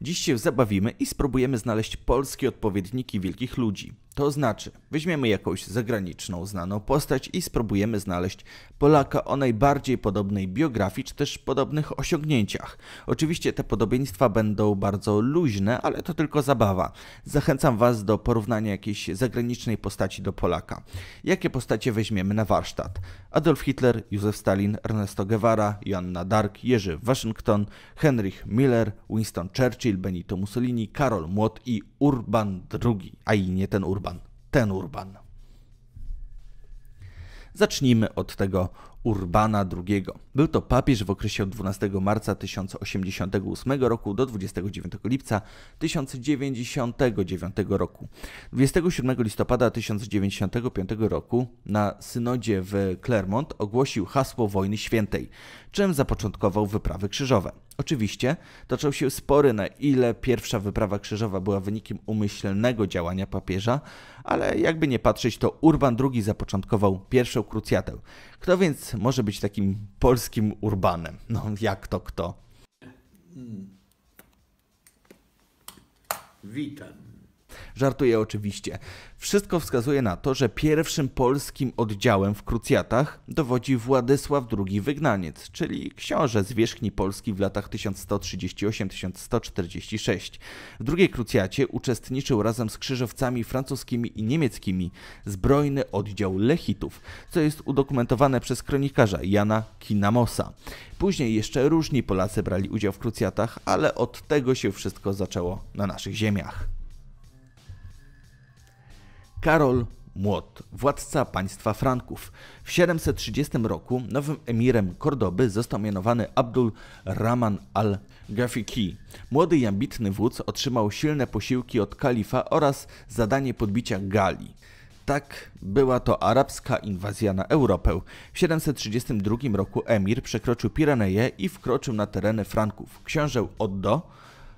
Dziś się zabawimy i spróbujemy znaleźć polskie odpowiedniki wielkich ludzi. To znaczy, weźmiemy jakąś zagraniczną znaną postać i spróbujemy znaleźć Polaka o najbardziej podobnej biografii czy też podobnych osiągnięciach. Oczywiście te podobieństwa będą bardzo luźne, ale to tylko zabawa. Zachęcam Was do porównania jakiejś zagranicznej postaci do Polaka. Jakie postacie weźmiemy na warsztat? Adolf Hitler, Józef Stalin, Ernesto Guevara, Joanna Dark, Jerzy Waszyngton, Henrich Miller, Winston Churchill, Churchill, Benito Mussolini, Karol Młot i Urban II. A i nie ten Urban, ten Urban. Zacznijmy od tego Urbana II. Był to papież w okresie od 12 marca 1088 roku do 29 lipca 1099 roku. 27 listopada 1095 roku na synodzie w Clermont ogłosił hasło wojny świętej, czym zapoczątkował wyprawy krzyżowe. Oczywiście toczą się spory na ile pierwsza wyprawa krzyżowa była wynikiem umyślnego działania papieża, ale jakby nie patrzeć to Urban II zapoczątkował pierwszą krucjatę. Kto więc może być takim polskim urbanem. No jak to kto? Hmm. Witam. Żartuję oczywiście. Wszystko wskazuje na to, że pierwszym polskim oddziałem w Krucjatach dowodzi Władysław II Wygnaniec, czyli książę z wierzchni Polski w latach 1138-1146. W drugiej Krucjacie uczestniczył razem z krzyżowcami francuskimi i niemieckimi zbrojny oddział Lechitów, co jest udokumentowane przez kronikarza Jana Kinamosa. Później jeszcze różni Polacy brali udział w krucjatach, ale od tego się wszystko zaczęło na naszych ziemiach. Karol Młot, władca państwa Franków. W 730 roku nowym emirem Kordoby został mianowany Abdul Rahman al-Ghafiqi. Młody i ambitny wódz otrzymał silne posiłki od kalifa oraz zadanie podbicia Galii. Tak, była to arabska inwazja na Europę. W 732 roku emir przekroczył Pireneje i wkroczył na tereny Franków. Książę Oddo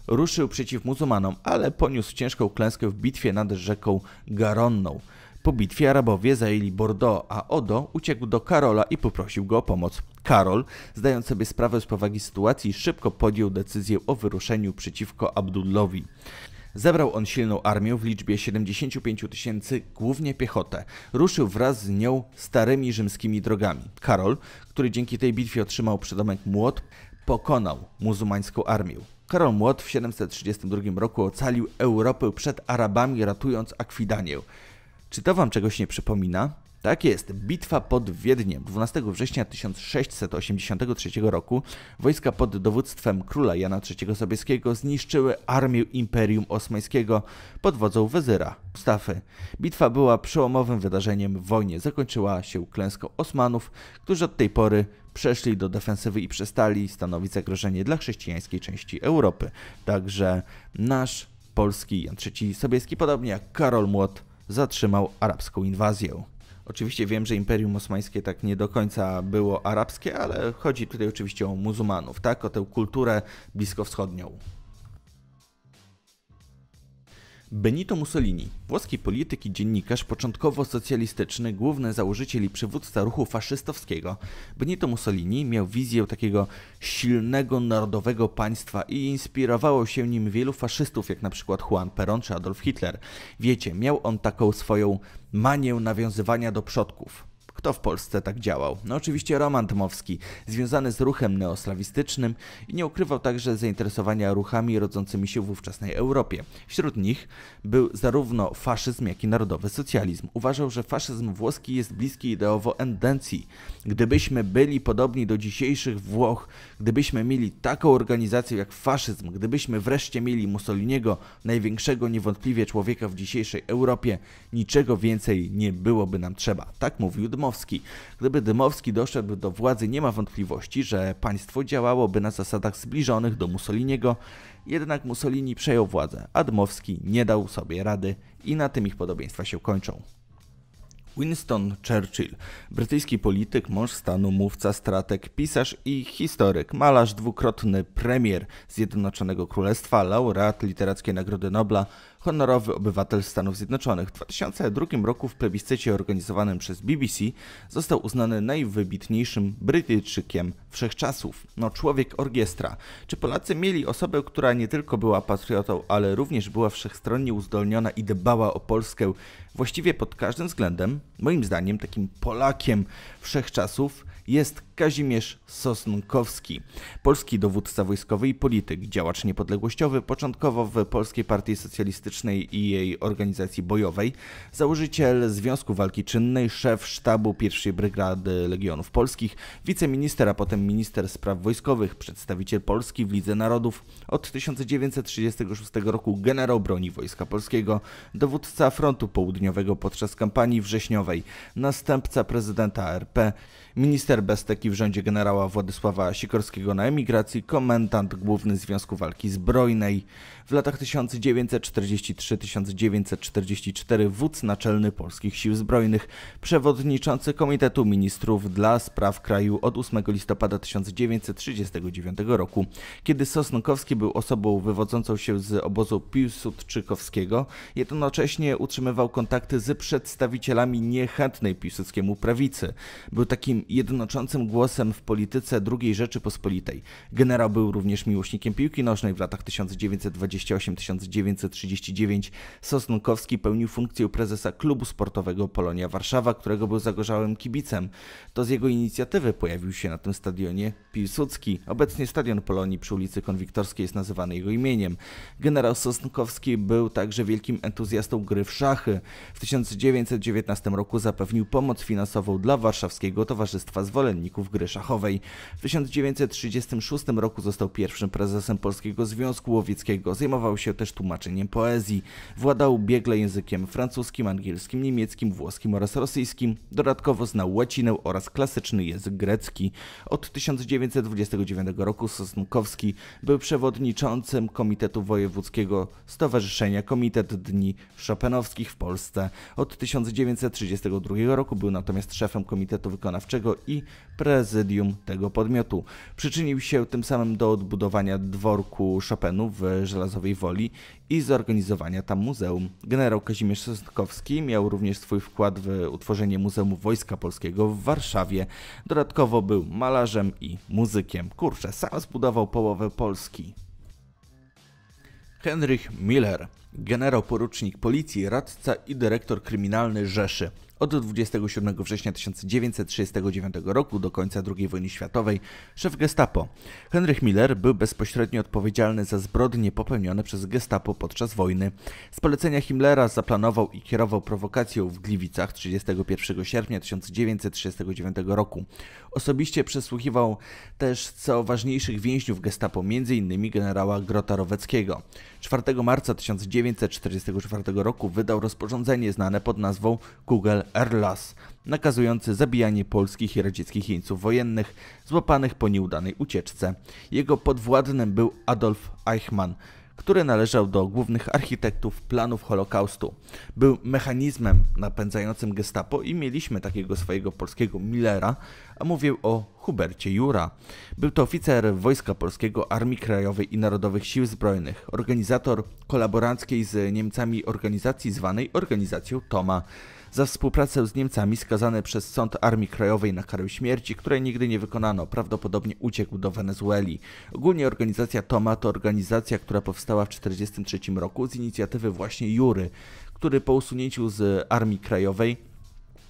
ruszył przeciw muzułmanom, ale poniósł ciężką klęskę w bitwie nad rzeką Garonną. Po bitwie Arabowie zajęli Bordeaux, a Odo uciekł do Karola i poprosił go o pomoc. Karol, zdając sobie sprawę z powagi sytuacji, szybko podjął decyzję o wyruszeniu przeciwko Abdullowi. Zebrał on silną armię w liczbie 75 tysięcy, głównie piechotę. Ruszył wraz z nią starymi rzymskimi drogami. Karol, który dzięki tej bitwie otrzymał przydomek Młot, pokonał muzułmańską armię. Karol Młot w 732 roku ocalił Europę przed Arabami ratując Akwidanię. Czy to wam czegoś nie przypomina? Tak jest, bitwa pod Wiedniem 12 września 1683 roku wojska pod dowództwem króla Jana III Sobieskiego zniszczyły armię Imperium Osmańskiego pod wodzą wezyra Mustafy. Bitwa była przełomowym wydarzeniem w wojnie. Zakończyła się klęską Osmanów, którzy od tej pory przeszli do defensywy i przestali stanowić zagrożenie dla chrześcijańskiej części Europy. Także nasz polski Jan III Sobieski, podobnie jak Karol Młot, zatrzymał arabską inwazję. Oczywiście wiem, że Imperium Osmańskie tak nie do końca było arabskie, ale chodzi tutaj oczywiście o muzułmanów, tak? O tę kulturę bliskowschodnią. Benito Mussolini, włoski polityk i dziennikarz początkowo-socjalistyczny, główny założyciel i przywódca ruchu faszystowskiego, Benito Mussolini miał wizję takiego silnego narodowego państwa i inspirowało się nim wielu faszystów, jak na przykład Juan Perón czy Adolf Hitler. Wiecie, miał on taką swoją manię nawiązywania do przodków. Kto w Polsce tak działał? No oczywiście Roman Dmowski, związany z ruchem neoslawistycznym i nie ukrywał także zainteresowania ruchami rodzącymi się w ówczesnej Europie. Wśród nich był zarówno faszyzm, jak i narodowy socjalizm. Uważał, że faszyzm włoski jest bliski ideowo endencji. Gdybyśmy byli podobni do dzisiejszych Włoch, gdybyśmy mieli taką organizację jak faszyzm, gdybyśmy wreszcie mieli Mussoliniego, największego niewątpliwie człowieka w dzisiejszej Europie, niczego więcej nie byłoby nam trzeba. Tak mówił Dmowski. Dymowski. Gdyby Dymowski doszedł do władzy, nie ma wątpliwości, że państwo działałoby na zasadach zbliżonych do Mussoliniego, jednak Mussolini przejął władzę, a Dymowski nie dał sobie rady i na tym ich podobieństwa się kończą. Winston Churchill, brytyjski polityk, mąż stanu, mówca, strateg, pisarz i historyk, malarz, dwukrotny premier Zjednoczonego Królestwa, laureat Literackiej Nagrody Nobla, honorowy obywatel Stanów Zjednoczonych. W 2002 roku w plebiscycie organizowanym przez BBC został uznany najwybitniejszym Brytyjczykiem wszechczasów. No, człowiek orkiestra. Czy Polacy mieli osobę, która nie tylko była patriotą, ale również była wszechstronnie uzdolniona i dbała o Polskę właściwie pod każdym względem? Moim zdaniem takim Polakiem wszechczasów jest Kazimierz Sosnkowski. Polski dowódca wojskowy i polityk, działacz niepodległościowy, początkowo w Polskiej Partii Socjalistycznej i jej organizacji bojowej, założyciel Związku Walki Czynnej, szef sztabu pierwszej Brygady Legionów Polskich, wiceminister, a potem minister spraw wojskowych, przedstawiciel Polski w Lidze Narodów, od 1936 roku generał broni Wojska Polskiego, dowódca Frontu Południowego podczas kampanii wrześniowej, następca prezydenta RP, minister Bestek w rządzie generała Władysława Sikorskiego na emigracji, komendant główny Związku Walki Zbrojnej. W latach 1943-1944 wódz naczelny Polskich Sił Zbrojnych, przewodniczący Komitetu Ministrów dla Spraw Kraju od 8 listopada 1939 roku, kiedy Sosnkowski był osobą wywodzącą się z obozu Piłsudczykowskiego, jednocześnie utrzymywał kontakty z przedstawicielami niechętnej Piłsudskiemu prawicy. Był takim jednoczącym głosem w polityce II Rzeczypospolitej. Generał był również miłośnikiem piłki nożnej w latach 1920 28 1939 Sosnkowski pełnił funkcję prezesa klubu sportowego Polonia Warszawa, którego był zagorzałym kibicem. To z jego inicjatywy pojawił się na tym stadionie Piłsudski. Obecnie stadion Polonii przy ulicy Konwiktorskiej jest nazywany jego imieniem. Generał Sosnkowski był także wielkim entuzjastą gry w szachy. W 1919 roku zapewnił pomoc finansową dla Warszawskiego Towarzystwa Zwolenników Gry Szachowej. W 1936 roku został pierwszym prezesem Polskiego Związku Łowieckiego zajmował się też tłumaczeniem poezji. Władał biegle językiem francuskim, angielskim, niemieckim, włoskim oraz rosyjskim. Dodatkowo znał łacinę oraz klasyczny język grecki. Od 1929 roku Sosnkowski był przewodniczącym Komitetu Wojewódzkiego Stowarzyszenia Komitet Dni Chopinowskich w Polsce. Od 1932 roku był natomiast szefem Komitetu Wykonawczego i prezydium tego podmiotu. Przyczynił się tym samym do odbudowania dworku Chopinu w Żelazowie. Woli i zorganizowania tam muzeum. Generał Kazimierz Sosnkowski miał również swój wkład w utworzenie Muzeum Wojska Polskiego w Warszawie. Dodatkowo był malarzem i muzykiem. Kurczę, sam zbudował połowę Polski. Henryk Miller, generał porucznik policji, radca i dyrektor kryminalny Rzeszy. Od 27 września 1939 roku do końca II wojny światowej szef gestapo. Henryk Miller był bezpośrednio odpowiedzialny za zbrodnie popełnione przez gestapo podczas wojny. Z polecenia Himmlera zaplanował i kierował prowokacją w Gliwicach 31 sierpnia 1939 roku. Osobiście przesłuchiwał też co ważniejszych więźniów gestapo, m.in. generała Grota Roweckiego. 4 marca 1944 roku wydał rozporządzenie znane pod nazwą Kugel Erlass, nakazujące zabijanie polskich i radzieckich jeńców wojennych złapanych po nieudanej ucieczce. Jego podwładnym był Adolf Eichmann, który należał do głównych architektów planów Holokaustu. Był mechanizmem napędzającym Gestapo i mieliśmy takiego swojego polskiego Millera, a mówię o Hubercie Jura. Był to oficer Wojska Polskiego, Armii Krajowej i Narodowych Sił Zbrojnych, organizator kolaboranckiej z Niemcami organizacji zwanej Organizacją Toma. Za współpracę z Niemcami skazany przez Sąd Armii Krajowej na karę śmierci, której nigdy nie wykonano, prawdopodobnie uciekł do Wenezueli. Ogólnie organizacja Toma to organizacja, która powstała w 1943 roku z inicjatywy właśnie Jury, który po usunięciu z Armii Krajowej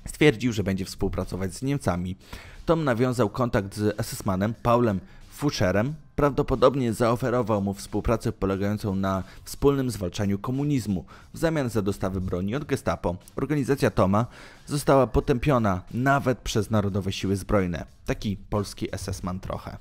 Stwierdził, że będzie współpracować z Niemcami. Tom nawiązał kontakt z SS-manem Paulem Fuscherem, prawdopodobnie zaoferował mu współpracę polegającą na wspólnym zwalczaniu komunizmu w zamian za dostawy broni od Gestapo. Organizacja Toma została potępiona nawet przez Narodowe Siły Zbrojne. Taki polski SS-man trochę.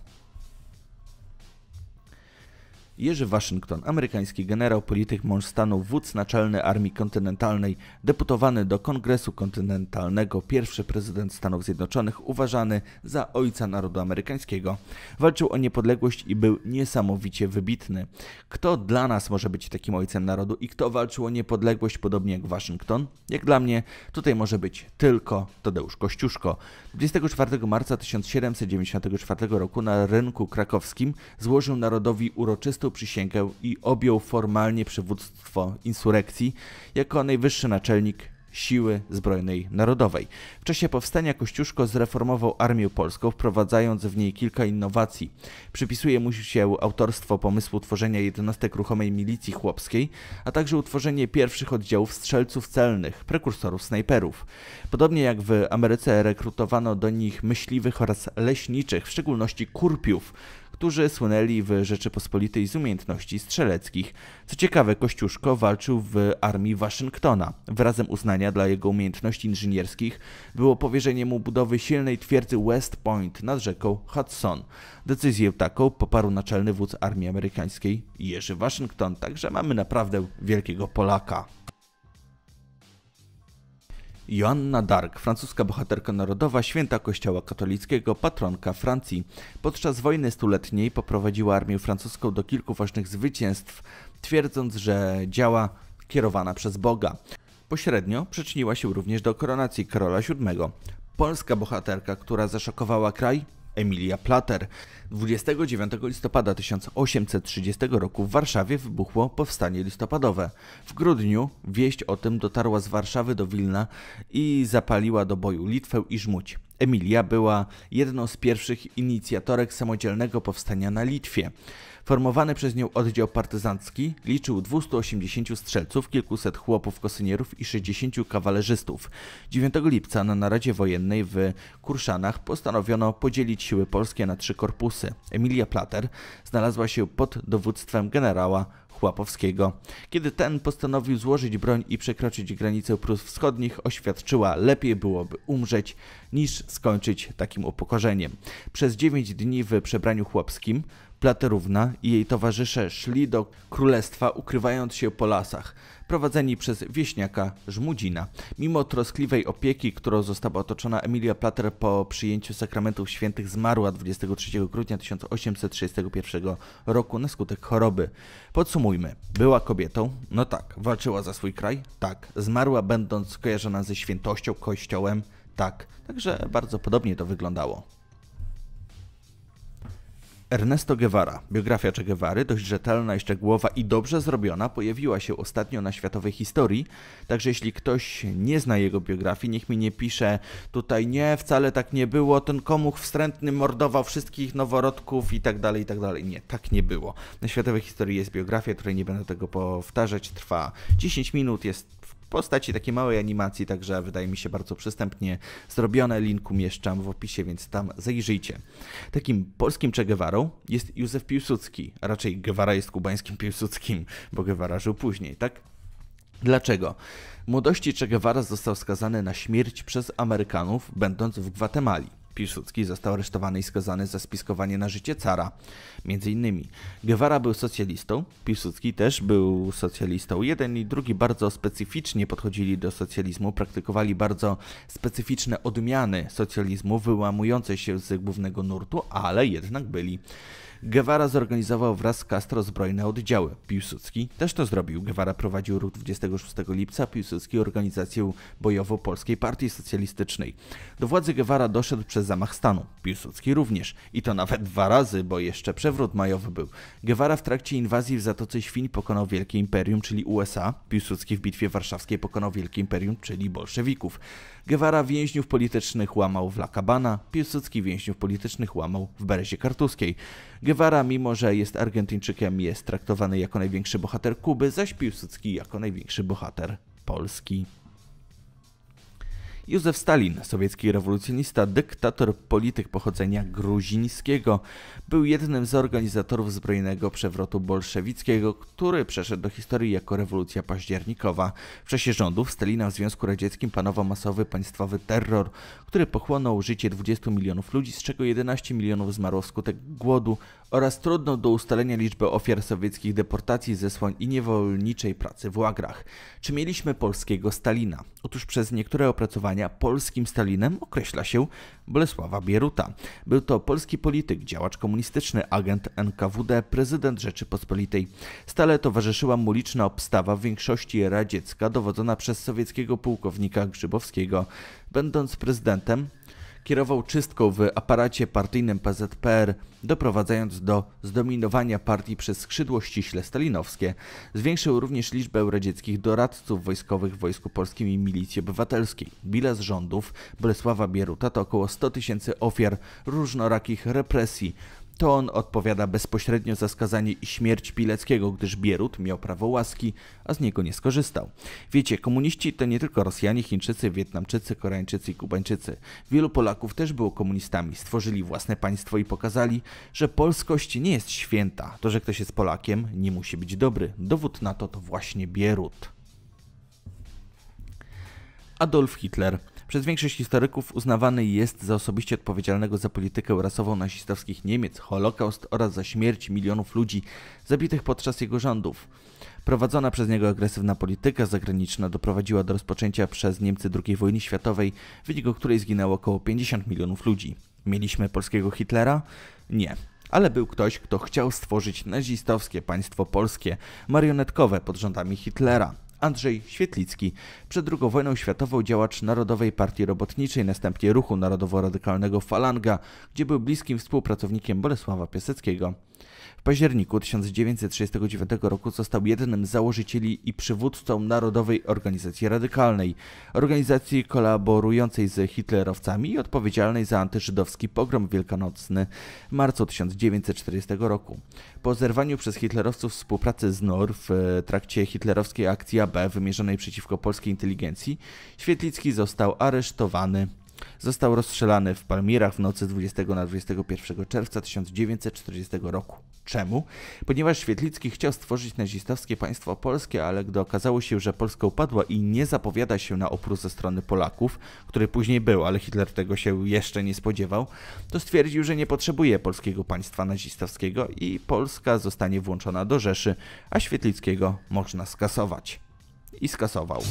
Jerzy Waszyngton, amerykański generał, polityk, mąż stanu, wódz naczelny Armii Kontynentalnej, deputowany do Kongresu Kontynentalnego, pierwszy prezydent Stanów Zjednoczonych, uważany za ojca narodu amerykańskiego. Walczył o niepodległość i był niesamowicie wybitny. Kto dla nas może być takim ojcem narodu i kto walczył o niepodległość podobnie jak Waszyngton? Jak dla mnie, tutaj może być tylko Tadeusz Kościuszko. 24 marca 1794 roku na rynku krakowskim złożył narodowi uroczystość zawarł przysięgę i objął formalnie przywództwo insurekcji jako najwyższy naczelnik Siły Zbrojnej Narodowej. W czasie powstania Kościuszko zreformował Armię Polską, wprowadzając w niej kilka innowacji. Przypisuje mu się autorstwo pomysłu tworzenia jednostek ruchomej milicji chłopskiej, a także utworzenie pierwszych oddziałów strzelców celnych, prekursorów snajperów. Podobnie jak w Ameryce rekrutowano do nich myśliwych oraz leśniczych, w szczególności kurpiów, którzy słynęli w Rzeczypospolitej z umiejętności strzeleckich. Co ciekawe, Kościuszko walczył w armii Waszyngtona. Wyrazem uznania dla jego umiejętności inżynierskich było powierzenie mu budowy silnej twierdzy West Point nad rzeką Hudson. Decyzję taką poparł naczelny wódz armii amerykańskiej Jerzy Waszyngton, także mamy naprawdę wielkiego Polaka. Joanna Dark, francuska bohaterka narodowa, święta kościoła katolickiego, patronka Francji. Podczas wojny stuletniej poprowadziła armię francuską do kilku ważnych zwycięstw, twierdząc, że działa kierowana przez Boga. Pośrednio przyczyniła się również do koronacji Karola VII. Polska bohaterka, która zaszokowała kraj, Emilia Plater. 29 listopada 1830 roku w Warszawie wybuchło powstanie listopadowe. W grudniu wieść o tym dotarła z Warszawy do Wilna i zapaliła do boju Litwę i Żmudź. Emilia była jedną z pierwszych inicjatorek samodzielnego powstania na Litwie. Formowany przez nią oddział partyzancki liczył 280 strzelców, kilkuset chłopów kosynierów i 60 kawalerzystów. 9 lipca na naradzie wojennej w Kurszanach postanowiono podzielić siły polskie na trzy korpusy. Emilia Plater znalazła się pod dowództwem generała Chłapowskiego. Kiedy ten postanowił złożyć broń i przekroczyć granicę Prus Wschodnich, oświadczyła, lepiej byłoby umrzeć niż skończyć takim upokorzeniem. Przez 9 dni w przebraniu chłopskim Platerówna i jej towarzysze szli do królestwa, ukrywając się po lasach, prowadzeni przez wieśniaka Żmudzina. Mimo troskliwej opieki, którą została otoczona, Emilia Plater po przyjęciu sakramentów świętych zmarła 23 grudnia 1861 roku na skutek choroby. Podsumujmy. Była kobietą? No tak. Walczyła za swój kraj? Tak. Zmarła będąc kojarzona ze świętością, kościołem? Tak. Także bardzo podobnie to wyglądało. Ernesto Guevara, biografia Che Guevary, dość rzetelna i szczegółowa i dobrze zrobiona, pojawiła się ostatnio na światowej historii, także jeśli ktoś nie zna jego biografii, niech mi nie pisze tutaj nie, wcale tak nie było, ten komuch wstrętny mordował wszystkich noworodków i tak dalej, i tak dalej. Nie, tak nie było. Na światowej historii jest biografia, której nie będę tego powtarzać, trwa 10 minut, jest w postaci takiej małej animacji, także wydaje mi się bardzo przystępnie zrobione. Link umieszczam w opisie, więc tam zajrzyjcie. Takim polskim Che Guevarą jest Józef Piłsudski, a raczej Guevara jest kubańskim Piłsudskim, bo Guevara żył później, tak? Dlaczego? W młodości Che Guevara został skazany na śmierć przez Amerykanów, będąc w Gwatemali. Piłsudski został aresztowany i skazany za spiskowanie na życie cara, między innymi. Guevara był socjalistą, Piłsudski też był socjalistą. Jeden i drugi bardzo specyficznie podchodzili do socjalizmu, praktykowali bardzo specyficzne odmiany socjalizmu, wyłamujące się z głównego nurtu, ale jednak byli. Guevara zorganizował wraz z Castro zbrojne oddziały. Piłsudski też to zrobił. Guevara prowadził ruch 26 lipca, Piłsudski organizację bojową Polskiej Partii Socjalistycznej. Do władzy Guevara doszedł przez zamach stanu. Piłsudski również. I to nawet dwa razy, bo jeszcze przewrót majowy był. Guevara w trakcie inwazji w Zatoce Świń pokonał Wielkie Imperium, czyli USA. Piłsudski w bitwie warszawskiej pokonał Wielkie Imperium, czyli bolszewików. Guevara więźniów politycznych łamał w La Cabana. Piłsudski więźniów politycznych łamał w Berezie Kartuskiej. Guevara, mimo że jest Argentyńczykiem, jest traktowany jako największy bohater Kuby, zaś Piłsudski jako największy bohater Polski. Józef Stalin, sowiecki rewolucjonista, dyktator, polityk pochodzenia gruzińskiego, był jednym z organizatorów zbrojnego przewrotu bolszewickiego, który przeszedł do historii jako rewolucja październikowa. W czasie rządów Stalina w Związku Radzieckim panował masowy państwowy terror, który pochłonął życie 20 milionów ludzi, z czego 11 milionów zmarło wskutek głodu, oraz trudną do ustalenia liczbę ofiar sowieckich deportacji, zesłań i niewolniczej pracy w łagrach. Czy mieliśmy polskiego Stalina? Otóż przez niektóre opracowania polskim Stalinem określa się Bolesława Bieruta. Był to polski polityk, działacz komunistyczny, agent NKWD, prezydent Rzeczypospolitej. Stale towarzyszyła mu liczna obstawa w większości radziecka dowodzona przez sowieckiego pułkownika Grzybowskiego. Będąc prezydentem, kierował czystką w aparacie partyjnym PZPR, doprowadzając do zdominowania partii przez skrzydło ściśle stalinowskie. Zwiększył również liczbę radzieckich doradców wojskowych w Wojsku Polskim i Milicji Obywatelskiej. Bilans rządów Bolesława Bieruta to około 100 tysięcy ofiar różnorakich represji, to on odpowiada bezpośrednio za skazanie i śmierć Pileckiego, gdyż Bierut miał prawo łaski, a z niego nie skorzystał. Wiecie, komuniści to nie tylko Rosjanie, Chińczycy, Wietnamczycy, Koreańczycy i Kubańczycy. Wielu Polaków też było komunistami, stworzyli własne państwo i pokazali, że polskość nie jest święta. To, że ktoś jest Polakiem, nie musi być dobry. Dowód na to to właśnie Bierut. Adolf Hitler przez większość historyków uznawany jest za osobiście odpowiedzialnego za politykę rasową nazistowskich Niemiec, Holokaust oraz za śmierć milionów ludzi zabitych podczas jego rządów. Prowadzona przez niego agresywna polityka zagraniczna doprowadziła do rozpoczęcia przez Niemcy II wojny światowej, w wyniku której zginęło około 50 milionów ludzi. Mieliśmy polskiego Hitlera? Nie. Ale był ktoś, kto chciał stworzyć nazistowskie państwo polskie, marionetkowe pod rządami Hitlera. Andrzej Świetlicki, przed II wojną światową działacz Narodowej Partii Robotniczej, następnie Ruchu Narodowo-Radykalnego Falanga, gdzie był bliskim współpracownikiem Bolesława Piaseckiego. W październiku 1939 roku został jednym z założycieli i przywódcą Narodowej Organizacji Radykalnej, organizacji kolaborującej z hitlerowcami i odpowiedzialnej za antyżydowski pogrom wielkanocny w marcu 1940 roku. Po zerwaniu przez hitlerowców współpracy z NUR w e, trakcie hitlerowskiej akcji AB wymierzonej przeciwko polskiej inteligencji, Świetlicki został aresztowany Został rozstrzelany w Palmirach w nocy 20 na 21 czerwca 1940 roku. Czemu? Ponieważ Świetlicki chciał stworzyć nazistowskie państwo polskie, ale gdy okazało się, że Polska upadła i nie zapowiada się na opór ze strony Polaków, który później był, ale Hitler tego się jeszcze nie spodziewał, to stwierdził, że nie potrzebuje polskiego państwa nazistowskiego i Polska zostanie włączona do Rzeszy, a Świetlickiego można skasować. I skasował.